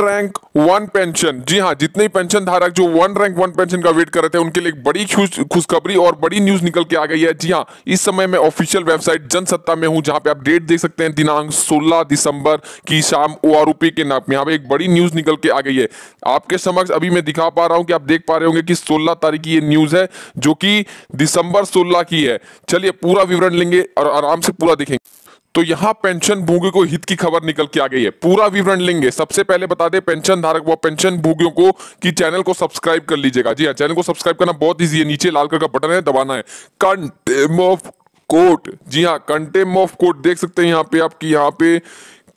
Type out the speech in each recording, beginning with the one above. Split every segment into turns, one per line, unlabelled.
rank one pension जी हाँ जितने pension धारक जो वन रैंक वन पेंशन का वेट कर रहे थे उनके लिए बड़ी खुशखबरी और बड़ी न्यूज निकल के आ गई है जी हाँ इस समय मैं ऑफिशियल वेबसाइट जनसत्ता में हूँ जहां पे आप डेट देख सकते हैं दिनांक 16 दिसंबर की शाम ओ आर के नाम यहाँ पे एक बड़ी न्यूज निकल के आ गई है आपके समक्ष अभी मैं दिखा पा रहा हूँ कि आप देख पा रहे होंगे की सोलह तारीख की ये न्यूज है जो की दिसंबर सोलह की है चलिए पूरा विवरण लेंगे और आराम से पूरा देखेंगे तो यहाँ पेंशन भोगी को हित की खबर निकल के आ गई है पूरा विवरण लेंगे सबसे पहले बता दें पेंशन धारक व पेंशन भोगियों को कि चैनल को सब्सक्राइब कर लीजिएगा जी हाँ चैनल को सब्सक्राइब करना बहुत ईजी है नीचे लाल कलर का बटन है दबाना है कंटेम ऑफ कोर्ट जी हाँ कंटेम ऑफ कोर्ट देख सकते हैं यहाँ पे आपकी यहाँ पे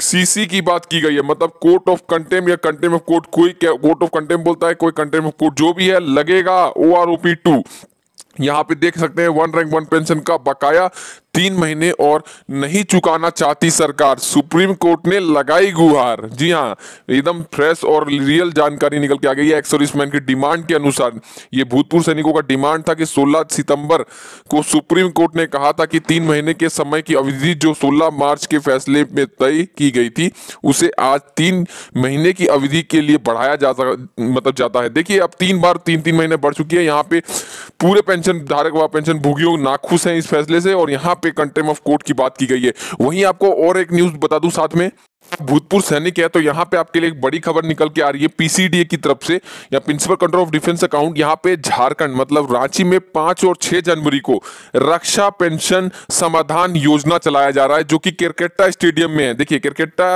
सीसी की बात की गई है मतलब कोर्ट ऑफ कंटेम या कंटेम ऑफ कोर्ट कोई कोर्ट ऑफ कंटेम बोलता है कोई कंटेम ऑफ कोर्ट जो भी है लगेगा O R O P two यहाँ पे देख सकते हैं वन रैंक वन पेंशन का बकाया तीन महीने और नहीं चुकाना चाहती सरकार सुप्रीम कोर्ट ने लगाई गुहार जी हाँ एकदम फ्रेश और रियल जानकारी निकल के आ गई है एक्सर्विसमैन की डिमांड के अनुसार ये भूतपूर्व सैनिकों का डिमांड था कि 16 सितंबर को सुप्रीम कोर्ट ने कहा था कि तीन महीने के समय की अवधि जो 16 मार्च के फैसले में तय की गई थी उसे आज तीन महीने की अवधि के लिए बढ़ाया जा मतलब जाता है देखिए अब तीन बार तीन तीन महीने बढ़ चुकी है यहाँ पे पूरे पेंशन धारक व पेंशन भोगियों नाखुश हैं इस फैसले से और यहाँ पे कंटेम ऑफ कोर्ट की बात की गई है वहीं आपको और एक न्यूज़ बता दूं साथ में भूतपूर्व सैनिक है तो यहाँ पे आपके लिए एक बड़ी खबर निकल के आ रही है पीसीडीए की तरफ से या principal control of defence account यहाँ पे झारखंड मतलब रांची में पांच और छह जनवरी को रक्षा पेंशन समाधान योजना चलाया जा रहा है जो कि क्रिकेटा स्टेडियम में है देखिए क्रिकेटा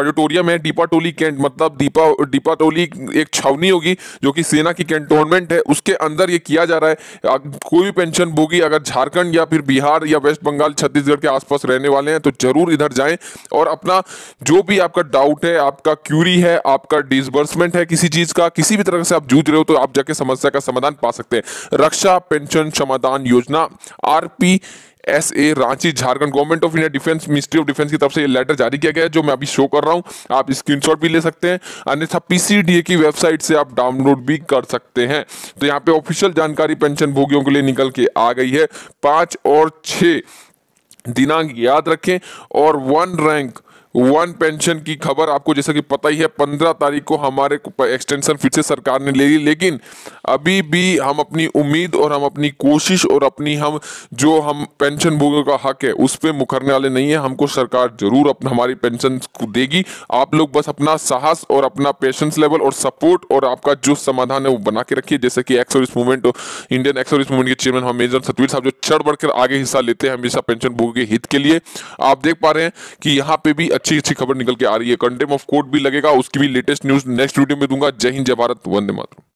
ऑडिटोरियम है डीपा टोली कैंट मतलब दीपा डीपा टोली एक छावनी होगी जो की सेना की कैंटोनमेंट है उसके अंदर ये किया जा रहा है कोई भी पेंशन भोगी अगर झारखंड या फिर बिहार या वेस्ट बंगाल छत्तीसगढ़ के आसपास रहने वाले हैं तो जरूर इधर जाए और अपना जो भी आपका डाउट है आपका क्यूरी है आपका डिसबर्समेंट है किसी चीज का किसी भी तरह से आप जूझ रहे हो तो आप जाके समस्या का समाधान पा सकते हैं रक्षा पेंशन समाधान योजना R S A Ranchi Jharkhand government of India defence ministry of defence की तरफ से ये लेटर जारी किया गया है जो मैं अभी शो कर रहा हूँ आप स्क्रीनशॉट भी ले सकते हैं अन्यथा पीसीडीए की वेबसाइट से आप डाउनलोड भी कर सकते हैं तो यहाँ पे ऑफिशियल जानकारी पेंशन भोगियों के लिए निकल के आ गई है पांच और छ दिनांक याद रखें और वन रैंक वन पेंशन की खबर आपको जैसा कि पता ही है पंद्रह तारीख को हमारे एक्सटेंशन फिर से सरकार ने ले ली लेकिन अभी भी हम अपनी उम्मीद और हम अपनी कोशिश और अपनी हम जो हम पेंशन भोगों का हक है उस पर मुखरने वाले नहीं है हमको सरकार जरूर अपना हमारी पेंशन को देगी आप लोग बस अपना साहस और अपना पेशेंस लेवल और सपोर्ट और आपका जो समाधान है वो बना के रखिए जैसे कि ex-services movement Indian ex-services movement के चेयरमैन हम मेजर सतवीर साहब जो चढ़ बढ़कर आगे हिस्सा लेते हैं हमेशा पेंशन भोगों के हित के लिए आप देख पा रहे हैं कि यहाँ पे भी अच्छी अच्छी खबर निकल के आ रही है कंटेम ऑफ कोर्ट भी लगेगा उसकी भी लेटेस्ट न्यूज नेक्स्ट वीडियो में दूंगा जय हिंद जय भारत वंदे मातरम